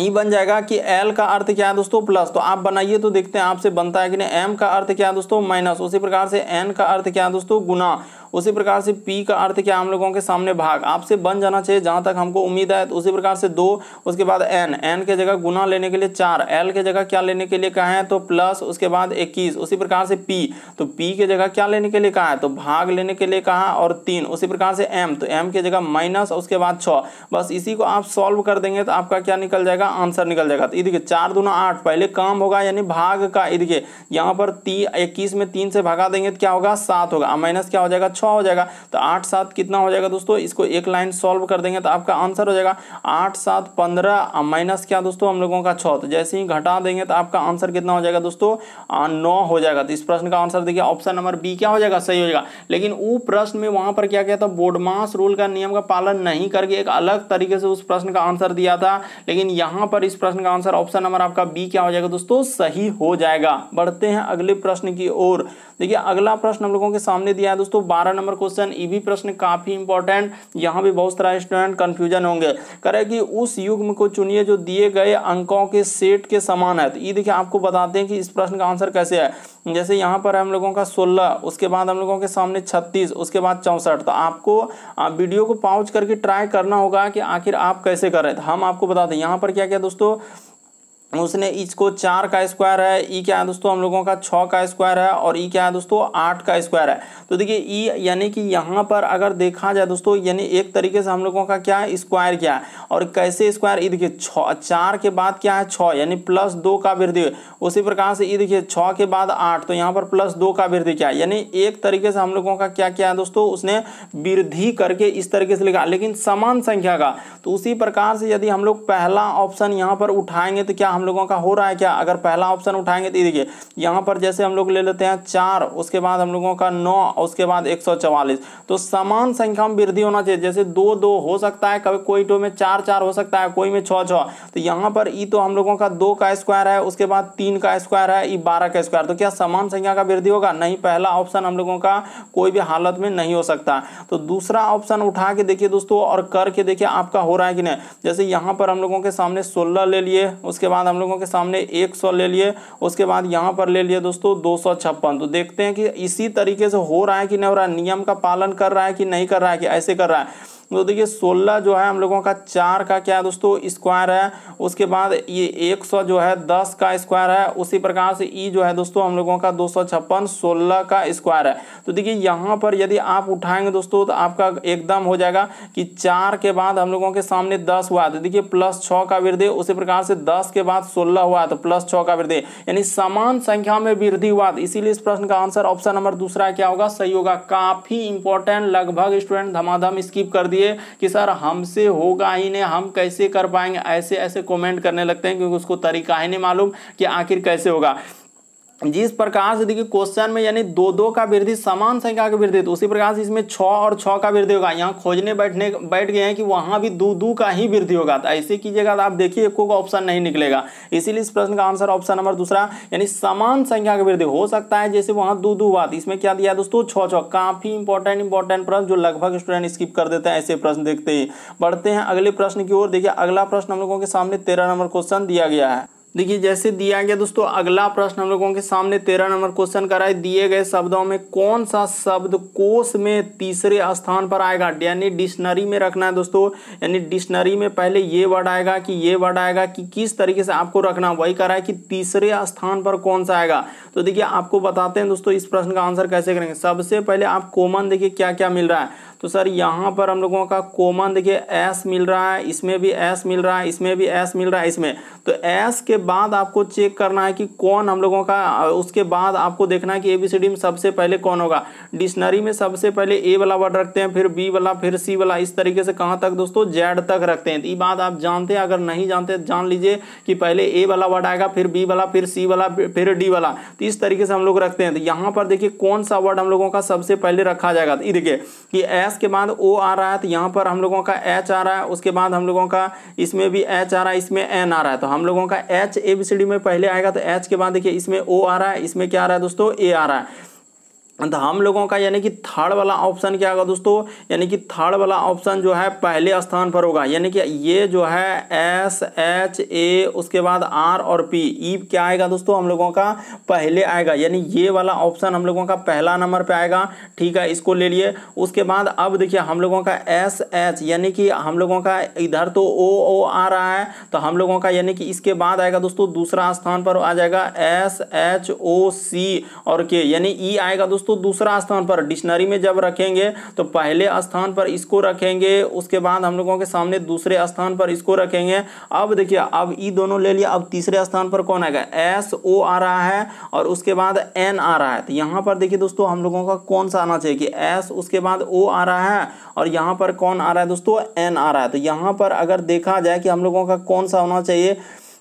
ये बन जाएगा कि L का अर्थ क्या है दोस्तों प्लस तो आप बनाइए तो देखते हैं आपसे बनता है कि नहीं M का अर्थ क्या है दोस्तों माइनस उसी प्रकार से N का अर्थ क्या है दोस्तों गुना उसी प्रकार से पी का अर्थ क्या हम लोगों के सामने भाग आपसे बन जाना चाहिए जहाँ तक हमको उम्मीद है तो उसी प्रकार से दो उसके बाद एन एन के जगह गुना लेने के लिए चार एल के जगह क्या लेने के लिए कहा है तो प्लस उसके बाद इक्कीस उसी प्रकार से पी तो पी के जगह क्या लेने के लिए कहा है तो भाग लेने के लिए कहा और तीन उसी प्रकार से एम तो एम के जगह माइनस उसके बाद छ बस इसी को आप सॉल्व कर देंगे तो आपका क्या निकल जाएगा आंसर निकल जाएगा तो देखिए चार दुना आठ पहले काम होगा यानी भाग का ये देखिए यहाँ पर ती इक्कीस में तीन से भागा देंगे तो क्या होगा सात होगा माइनस क्या हो जाएगा छ छः हो जाएगा तो आठ सात कितना हो जाएगा दोस्तों इसको एक लाइन सॉल्व कर देंगे तो आपका आंसर हो जाएगा आठ सात पंद्रह माइनस क्या दोस्तों हम लोगों का छः तो जैसे ही घटा देंगे तो आपका आंसर कितना हो जाएगा दोस्तों नौ हो जाएगा तो इस प्रश्न का आंसर देखिए ऑप्शन नंबर बी क्या हो जाएगा सही हो जाएगा लेकिन वो प्रश्न में वहाँ पर क्या किया था बोडमास रूल का नियम का पालन नहीं करके एक अलग तरीके से उस प्रश्न का आंसर दिया था लेकिन यहाँ पर इस प्रश्न का आंसर ऑप्शन नंबर आपका बी क्या हो जाएगा दोस्तों सही हो जाएगा बढ़ते हैं अगले प्रश्न की ओर देखिए अगला प्रश्न हम लोगों के सामने दिया है दोस्तों बारह नंबर क्वेश्चन ये भी प्रश्न काफ़ी इंपॉर्टेंट यहाँ भी बहुत सारा स्टूडेंट कन्फ्यूजन होंगे करे कि उस युग्म को चुनिए जो दिए गए अंकों के सेट के समान है तो ये देखिए आपको बताते हैं कि इस प्रश्न का आंसर कैसे है जैसे यहाँ पर हम लोगों का सोलह उसके बाद हम लोगों के सामने छत्तीस उसके बाद चौंसठ तो आपको वीडियो को पहुँच करके ट्राई करना होगा कि आखिर आप कैसे कर रहे थे तो हम आपको बताते हैं यहाँ पर क्या क्या दोस्तों उसने इसको e चार का स्क्वायर है ई e क्या है दोस्तों हम लोगों का छ का स्क्वायर है और ई e क्या है दोस्तों आठ का स्क्वायर है तो देखिए ई यानी कि यहाँ पर अगर देखा जाए दोस्तों यानी एक तरीके से हम लोगों का क्या है स्क्वायर क्या है और कैसे स्क्वायर ई देखिए छ चार के बाद क्या है छ यानी प्लस दो का वृद्धि उसी प्रकार से ई देखिए छ के बाद आठ तो यहाँ पर प्लस दो का वृद्धि क्या है यानी एक तरीके से हम लोगों का क्या क्या है दोस्तों उसने वृद्धि करके इस तरीके से लिखा लेकिन समान संख्या का तो उसी प्रकार से यदि हम लोग पहला ऑप्शन यहाँ पर उठाएंगे तो क्या हम लोगों का हो रहा है क्या अगर पहला ऑप्शन उठाएंगे तो देखिए यहाँ पर जैसे हम लोग ले लेते हैं चार उसके बाद हम लोगों का नौ उसके बाद एक तो समान संख्या में वृद्धि होना चाहिए जैसे दो दो हो सकता है कभी कोई टो में चार चार हो सकता है कोई में छः छः तो यहाँ पर ई तो हम लोगों का दो का स्क्वायर है उसके बाद तीन का स्क्वायर है ई बारह का स्क्वायर तो क्या समान संख्या का वृद्धि होगा नहीं पहला ऑप्शन हम लोगों का कोई भी हालत में नहीं हो सकता तो दूसरा ऑप्शन उठा के देखिए दोस्तों और करके देखिए आपका हो रहा है कि नहीं जैसे यहाँ पर हम लोगों के सामने सोलह ले लिए उसके बाद हम लोगों के सामने एक सौ ले लिए उसके बाद यहाँ पर ले लिए दोस्तों दो सौ छप्पन तो देखते हैं कि इसी तरीके से हो रहा है कि नहीं हो रहा है नियम का पालन कर रहा है कि नहीं कर रहा है कि ऐसे कर रहा है तो देखिए सोलह जो है हम लोगों का चार का क्या है दोस्तों स्क्वायर है उसके बाद ये एक सौ जो है दस का स्क्वायर है उसी प्रकार से ई जो है दोस्तों हम लोगों का दो सौ छप्पन सोलह का स्क्वायर है तो देखिए यहाँ पर यदि आप उठाएंगे दोस्तों तो आपका एकदम हो जाएगा कि चार के बाद हम लोगों के सामने दस हुआ तो देखिए प्लस छः का वृद्धि उसी प्रकार से दस के बाद सोलह हुआ तो प्लस छः का वृद्धि यानी समान संख्या में वृद्धि हुआ तो इसीलिए इस प्रश्न का आंसर ऑप्शन नंबर दूसरा क्या होगा सही होगा काफ़ी इंपॉर्टेंट लगभग स्टूडेंट धमाधम स्किप कर दिया दिए कि सर हमसे होगा ही नहीं हम कैसे कर पाएंगे ऐसे ऐसे कमेंट करने लगते हैं क्योंकि उसको तरीका ही नहीं मालूम कि आखिर कैसे होगा जिस प्रकार से देखिए क्वेश्चन में यानी दो दो का वृद्धि समान संख्या का वृद्धि तो उसी प्रकार से इसमें छ और छ का वृद्धि होगा यहाँ खोजने बैठने बैठ गए हैं कि वहां भी दो दो का ही वृद्धि होगा तो ऐसे कीजिएगा तो आप देखिए एक का ऑप्शन नहीं निकलेगा इसीलिए इस प्रश्न का आंसर ऑप्शन नंबर दूसरा यानी समान संख्या का वृद्धि हो सकता है जैसे वहाँ दो दो बात इसमें क्या दिया दोस्तों छ छ काफ़ी इंपॉर्टेंट इंपॉर्टेंट प्रश्न जो लगभग स्टूडेंट स्किप कर देते हैं ऐसे प्रश्न देखते ही बढ़ते हैं अगले प्रश्न की ओर देखिए अगला प्रश्न हम लोगों के सामने तेरह नंबर क्वेश्चन दिया गया है देखिए जैसे दिया गया दोस्तों अगला प्रश्न हम लोगों के सामने तेरह नंबर क्वेश्चन करा रहा है दिए गए शब्दों में कौन सा शब्द कोश में तीसरे स्थान पर आएगा यानी डिक्शनरी में रखना है दोस्तों यानी डिक्शनरी में पहले ये वर्ड आएगा कि ये वर्ड आएगा कि किस तरीके से आपको रखना वही कर रहा है कि तीसरे स्थान पर कौन सा आएगा तो देखिए आपको बताते हैं दोस्तों इस प्रश्न का आंसर कैसे करेंगे सबसे पहले आप कॉमन देखिए क्या क्या मिल रहा है तो सर यहाँ पर हम लोगों का कॉमन देखिए एस मिल रहा है इसमें भी एस मिल रहा है इसमें भी एस मिल रहा है इसमें तो एस के बाद आपको चेक करना है कि कौन हम लोगों का उसके बाद आपको देखना है कि ए बी सी डी में सबसे पहले कौन होगा डिक्शनरी में सबसे पहले ए वाला वर्ड रखते हैं फिर बी वाला फिर सी वाला इस तरीके से कहाँ तक दोस्तों जेड तक रखते हैं तो ये बात आप जानते हैं अगर नहीं जानते जान लीजिए कि पहले ए वाला वर्ड आएगा फिर बी वाला फिर सी वाला फिर डी वाला तो इस तरीके से हम लोग रखते हैं तो यहाँ पर देखिए कौन सा वर्ड हम लोगों का सबसे पहले रखा जाएगा तो ये देखिए कि एस एस के बाद ओ आ रहा है तो यहाँ पर हम लोगों का एच आ रहा है उसके बाद हम लोगों का इसमें भी एच आ रहा है इसमें एन आ रहा है तो हम लोगों का H A B C D में पहले आएगा तो एच के बाद देखिए इसमें ओ आ रहा है इसमें क्या आ रहा है दोस्तों ए आ रहा है तो हम लोगों का यानी कि थर्ड वाला ऑप्शन क्या होगा दोस्तों यानी कि थर्ड वाला ऑप्शन जो है पहले स्थान पर होगा यानी कि ये जो है एस एच ए उसके बाद आर और पी ई e क्या आएगा दोस्तों हम लोगों का पहले आएगा यानी ये वाला ऑप्शन हम लोगों का पहला नंबर पे आएगा ठीक है इसको ले लिए उसके बाद अब देखिए हम लोगों का एस एच यानी कि हम लोगों का इधर तो ओ ओ आ रहा है तो हम लोगों का यानी कि इसके बाद आएगा दोस्तों दूसरा स्थान पर आ जाएगा एस एच ओ सी और के यानी ई e आएगा दोस्तों दोस्तों दूसरा स्थान पर डिक्शनरी में जब रखेंगे तो पहले स्थान पर इसको रखेंगे उसके बाद हम लोगों के सामने दूसरे स्थान पर इसको रखेंगे अब देखिए अब ई दोनों ले लिया अब तीसरे स्थान पर कौन आएगा एस ओ आ रहा है और उसके बाद एन आ रहा है तो यहाँ पर देखिए दोस्तों हम लोगों का कौन सा आना चाहिए कि एस उसके बाद ओ आ रहा है और यहाँ पर कौन आ रहा है दोस्तों एन आ रहा है तो यहाँ पर अगर देखा जाए कि हम लोगों का कौन सा होना चाहिए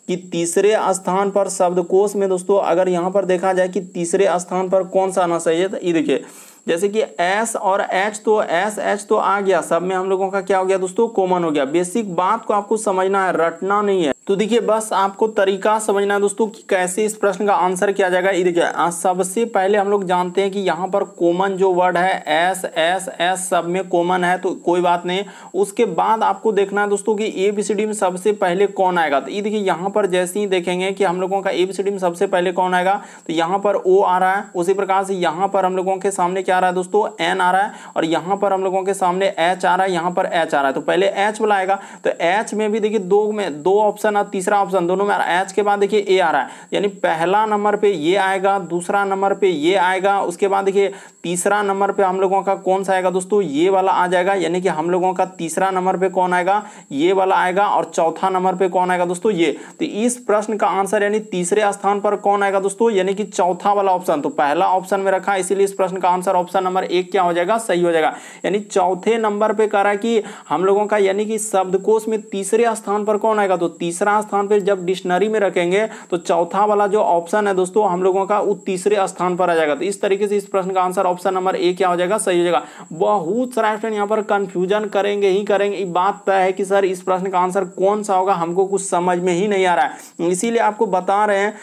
कि तीसरे स्थान पर शब्दकोश में दोस्तों अगर यहाँ पर देखा जाए कि तीसरे स्थान पर कौन सा आना चाहिए तो ये देखिए जैसे कि एस और एच तो एस एच तो आ गया सब में हम लोगों का क्या हो गया दोस्तों कॉमन हो गया बेसिक बात को आपको समझना है रटना नहीं है तो देखिए बस आपको तरीका समझना है दोस्तों कि कैसे इस प्रश्न का आंसर किया जाएगा ये देखिए सबसे पहले हम लोग जानते हैं कि यहाँ पर कॉमन जो वर्ड है एस एस एस सब में कॉमन है तो कोई बात नहीं उसके बाद आपको देखना है दोस्तों कि ए बी सी डी में सबसे पहले कौन आएगा तो ये देखिए यहाँ पर जैसे ही देखेंगे कि हम लोगों का ए बी सी डी में सबसे पहले कौन आएगा तो यहाँ पर ओ आ रहा है उसी प्रकार से यहाँ पर हम लोगों के सामने क्या आ रहा है दोस्तों एन आ रहा है और यहाँ पर हम लोगों के सामने एच आ रहा है यहाँ पर एच आ रहा है तो पहले एच वाला आएगा तो एच में भी देखिए दो में दो ऑप्शन ऑप्शन और तीसरा ऑप्शन दोनों में एच के बाद देखिए ए आ रहा है यानी पहला नंबर पे ये आएगा दूसरा नंबर पे ये आएगा उसके बाद देखिए तीसरा नंबर पे हम लोगों का कौन सा आएगा दोस्तों ये वाला आ जाएगा यानी कि हम लोगों का तीसरा नंबर पे कौन आएगा ये वाला आएगा और चौथा नंबर पे कौन आएगा दोस्तों ये तो इस प्रश्न का आंसर यानी तीसरे स्थान पर कौन आएगा दोस्तों यानी कि चौथा वाला ऑप्शन तो पहला ऑप्शन में रखा इसीलिए इस प्रश्न का आंसर ऑप्शन नंबर एक क्या हो जाएगा सही हो जाएगा यानी चौथे नंबर पर करा कि हम लोगों का यानी कि शब्द में तीसरे स्थान पर कौन आएगा तो तीसरा तीसरा स्थान पे जब डिक्शनरी में रखेंगे तो चौथा वाला जो ऑप्शन है दोस्तों हम लोगों का वो तीसरे स्थान पर आ जाएगा तो इस तरीके से इस प्रश्न का आंसर ऑप्शन नंबर ए क्या हो जाएगा सही हो जाएगा बहुत सारा स्टूडेंट यहाँ पर कंफ्यूजन करेंगे ही करेंगे बात तय है कि सर इस प्रश्न का आंसर कौन सा होगा हमको कुछ समझ में ही नहीं आ रहा है इसीलिए आपको बता रहे हैं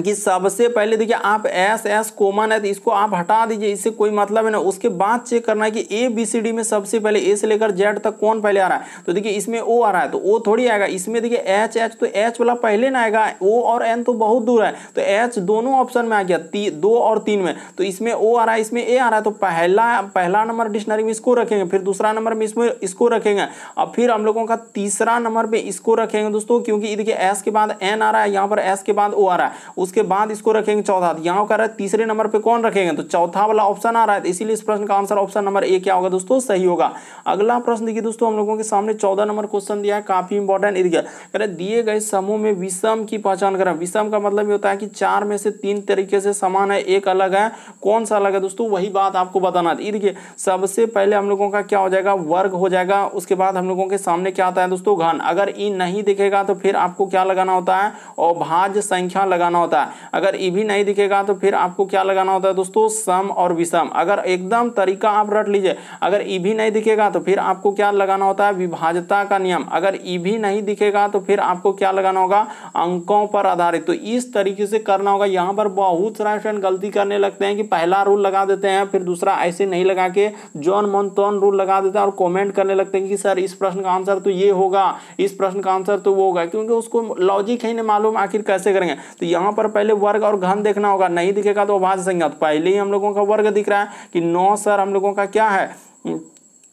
कि सबसे पहले देखिए आप एस एस कॉमन है तो इसको आप हटा दीजिए इससे कोई मतलब है ना उसके बाद चेक करना है कि ए बी सी डी में सबसे पहले ए से लेकर जेड तक कौन पहले आ रहा है तो देखिए इसमें ओ आ रहा है तो ओ थोड़ी आएगा इसमें देखिए एच एच तो एच वाला पहले ना आएगा ओ और एन तो बहुत दूर है तो एच दोनों ऑप्शन में आ गया ती, दो और तीन में तो इसमें ओ आ रहा है इसमें ए आ रहा है तो पहला पहला नंबर डिक्शनरी में इसको रखेंगे फिर दूसरा नंबर में इसमें इसको रखेंगे और फिर हम लोगों का तीसरा नंबर पर इसको रखेंगे दोस्तों क्योंकि देखिए एस के बाद एन आ रहा है यहाँ पर एस के बाद ओ आ रहा है उसके बाद इसको रखेंगे चौथा तो यहाँ कह रहा है तीसरे नंबर पे कौन रखेंगे तो चौथा वाला ऑप्शन आ रहा है तो इसीलिए इस प्रश्न का आंसर ऑप्शन नंबर ए क्या होगा दोस्तों सही होगा अगला प्रश्न देखिए दोस्तों हम लोगों के सामने चौदह नंबर क्वेश्चन दिया है काफी इंपॉर्टेंट देखिए कह रहे दिए गए समूह में विषम की पहचान करें विषम का मतलब ये होता है कि चार में से तीन तरीके से समान है एक अलग है कौन सा अलग है दोस्तों वही बात आपको बताना है देखिए सबसे पहले हम लोगों का क्या हो जाएगा वर्ग हो जाएगा उसके बाद हम लोगों के सामने क्या आता है दोस्तों घन अगर ई नहीं दिखेगा तो फिर आपको क्या लगाना होता है और भाज्य संख्या लगाना होता है होता है अगर ई भी नहीं दिखेगा तो फिर आपको क्या लगाना होता है दोस्तों सम और विषम अगर एकदम तरीका आप रट लीजिए अगर ई भी नहीं दिखेगा तो फिर आपको क्या लगाना होता है विभाजता का नियम अगर ई भी नहीं दिखेगा तो फिर आपको क्या लगाना होगा अंकों पर आधारित तो इस तरीके से करना होगा यहाँ पर बहुत सारा स्टूडेंट गलती करने लगते हैं कि पहला रूल लगा देते हैं फिर दूसरा ऐसे नहीं लगा के जोन मोन तोन रूल लगा देते हैं और कॉमेंट करने लगते हैं कि सर इस प्रश्न का आंसर तो ये होगा इस प्रश्न का आंसर तो वो होगा क्योंकि उसको लॉजिक ही नहीं मालूम आखिर कैसे करेंगे तो यहाँ यहाँ पर पहले वर्ग और घन देखना होगा नहीं दिखेगा तो अभाज्य संज्ञा तो पहले ही हम लोगों का वर्ग दिख रहा है कि नौ सर हम लोगों का क्या है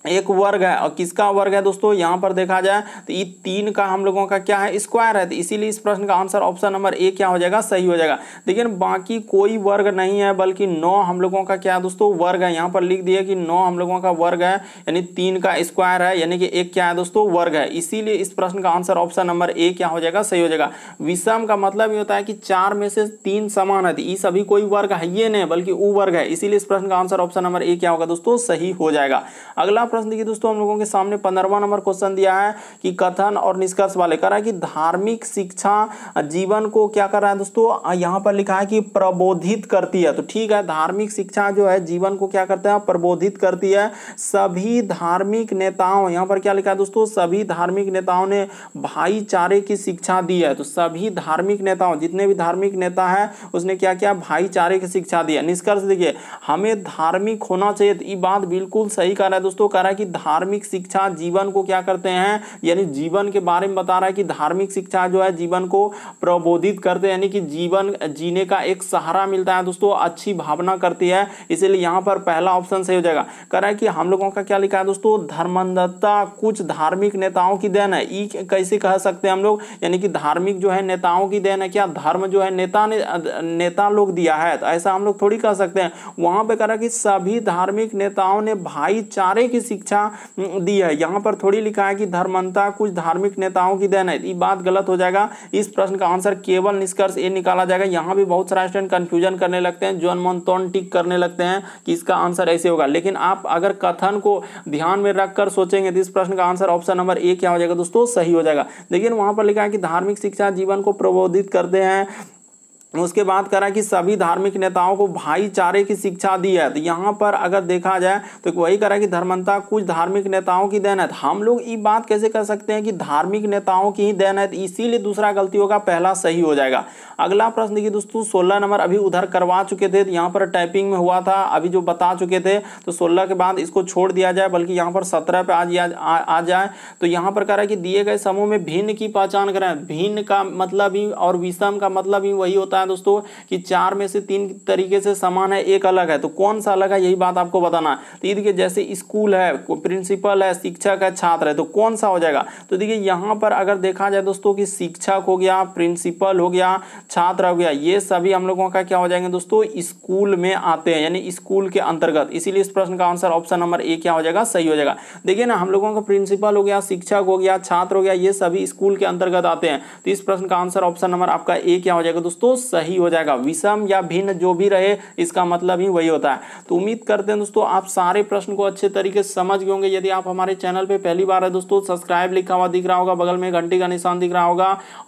एक वर्ग है और किसका वर्ग है दोस्तों यहाँ पर देखा जाए तो ये तीन का हम लोगों का क्या है स्क्वायर है तो इसीलिए इस प्रश्न का आंसर ऑप्शन नंबर ए क्या हो जाएगा सही हो जाएगा लेकिन बाकी कोई वर्ग नहीं है बल्कि नौ हम लोगों का क्या है दोस्तों वर्ग है यहाँ पर लिख दिया कि नौ हम लोगों का वर्ग है यानी तीन का स्क्वायर है यानी कि एक क्या है दोस्तों वर्ग है इसीलिए इस प्रश्न का आंसर ऑप्शन नंबर ए क्या हो जाएगा सही हो जाएगा विषम का मतलब ये होता है कि चार में से तीन समान है तो ये सभी कोई वर्ग है ये नहीं बल्कि उ वर्ग है इसीलिए इस प्रश्न का आंसर ऑप्शन नंबर ए क्या होगा दोस्तों सही हो जाएगा अगला प्रश्न देखिए दोस्तों हम लोगों के सामने पंद्रवा नंबर क्वेश्चन दिया है कि कथन और निष्कर्ष वाले कह रहा है कि धार्मिक शिक्षा जीवन को क्या कर रहा है दोस्तों यहाँ पर लिखा है कि प्रबोधित करती है तो ठीक है धार्मिक शिक्षा जो है जीवन को क्या करते हैं प्रबोधित करती है सभी धार्मिक नेताओं यहाँ पर क्या लिखा है दोस्तों सभी धार्मिक नेताओं ने भाईचारे की शिक्षा दी है तो सभी धार्मिक नेताओं जितने भी धार्मिक नेता है उसने क्या किया भाईचारे की शिक्षा दी है निष्कर्ष देखिए हमें धार्मिक होना चाहिए ये बात बिल्कुल सही कह रहा है दोस्तों बता रहा है कि धार्मिक शिक्षा जीवन को क्या करते हैं यानी जीवन के बारे में बता रहा है कि धार्मिक शिक्षा जो है जीवन को प्रबोधित करते हैं यानी कि जीवन जीने का एक सहारा मिलता है दोस्तों अच्छी भावना करती है इसीलिए यहाँ पर पहला ऑप्शन सही हो जाएगा कह रहा है कि हम लोगों का क्या लिखा है दोस्तों धर्मांधता कुछ धार्मिक नेताओं की देन है ई कैसे कह सकते हैं हम लोग यानी कि धार्मिक जो है नेताओं की देन है क्या धर्म जो है नेता ने नेता लोग दिया है तो ऐसा हम लोग थोड़ी कह सकते हैं वहां पे कह रहा है कि सभी धार्मिक नेताओं ने भाईचारे की शिक्षा दी है यहाँ पर थोड़ी लिखा है कि धर्मंता कुछ धार्मिक नेताओं की देन है ये बात गलत हो जाएगा इस प्रश्न का आंसर केवल निष्कर्ष ये निकाला जाएगा यहाँ भी बहुत सारा स्टूडेंट कन्फ्यूजन करने लगते हैं मन मोन्टोन टिक करने लगते हैं कि इसका आंसर ऐसे होगा लेकिन आप अगर कथन को ध्यान में रखकर सोचेंगे तो इस प्रश्न का आंसर ऑप्शन नंबर ए क्या हो जाएगा दोस्तों सही हो जाएगा लेकिन वहाँ पर लिखा है कि धार्मिक शिक्षा जीवन को प्रबोधित करते हैं तो उसके बाद रहा है कि सभी धार्मिक नेताओं को भाईचारे की शिक्षा दी है तो यहाँ पर अगर देखा जाए तो वही करा कि धर्मंता कुछ धार्मिक नेताओं की देन है तो हम लोग ये बात कैसे कर सकते हैं कि धार्मिक नेताओं की ही देन है तो इसीलिए दूसरा गलती होगा पहला सही हो जाएगा अगला प्रश्न देखिए दोस्तों सोलह नंबर अभी उधर करवा चुके थे तो यहाँ पर टाइपिंग में हुआ था अभी जो बता चुके थे तो सोलह के बाद इसको छोड़ दिया जाए बल्कि यहाँ पर सत्रह पे आज आ जाए तो यहाँ पर कह रहा है कि दिए गए समूह में भिन्न की पहचान करें भिन्न का मतलब ही और विषम का मतलब ही वही होता है होता है दोस्तों कि चार में से तीन तरीके से समान है एक अलग है तो कौन सा अलग है यही बात आपको बताना है तो ये देखिए जैसे स्कूल है प्रिंसिपल है शिक्षक है छात्र है तो कौन सा हो जाएगा तो देखिए यहाँ पर अगर देखा जाए दोस्तों कि शिक्षक हो गया प्रिंसिपल हो गया छात्र हो गया ये सभी हम लोगों का क्या हो जाएंगे दोस्तों स्कूल में आते हैं यानी स्कूल के अंतर्गत इसीलिए इस प्रश्न का आंसर ऑप्शन नंबर ए क्या हो जाएगा सही हो जाएगा देखिए ना हम लोगों का प्रिंसिपल हो गया शिक्षक हो गया छात्र हो गया ये सभी स्कूल के अंतर्गत आते हैं तो इस प्रश्न का आंसर ऑप्शन नंबर आपका ए क्या हो जाएगा दोस्तों सही हो जाएगा विषम या भिन्न जो भी रहे इसका मतलब ही वही होता है तो उम्मीद करते हैं दोस्तों आप सारे प्रश्न को अच्छे तरीके से समझ गए होंगे यदि आप हमारे चैनल पर पहली बार है दोस्तों सब्सक्राइब लिखा हुआ दिख रहा होगा बगल में घंटी का निशान दिख रहा होगा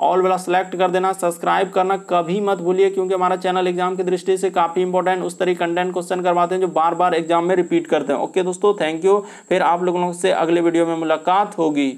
ऑल वाला सेलेक्ट कर देना सब्सक्राइब करना कभी मत भूलिए क्योंकि हमारा चैनल एग्जाम की दृष्टि से काफ़ी इंपॉर्टेंट उस तरीके कंटेंट क्वेश्चन करवाते हैं जो बार बार एग्जाम में रिपीट करते हैं ओके दोस्तों थैंक यू फिर आप लोगों से अगले वीडियो में मुलाकात होगी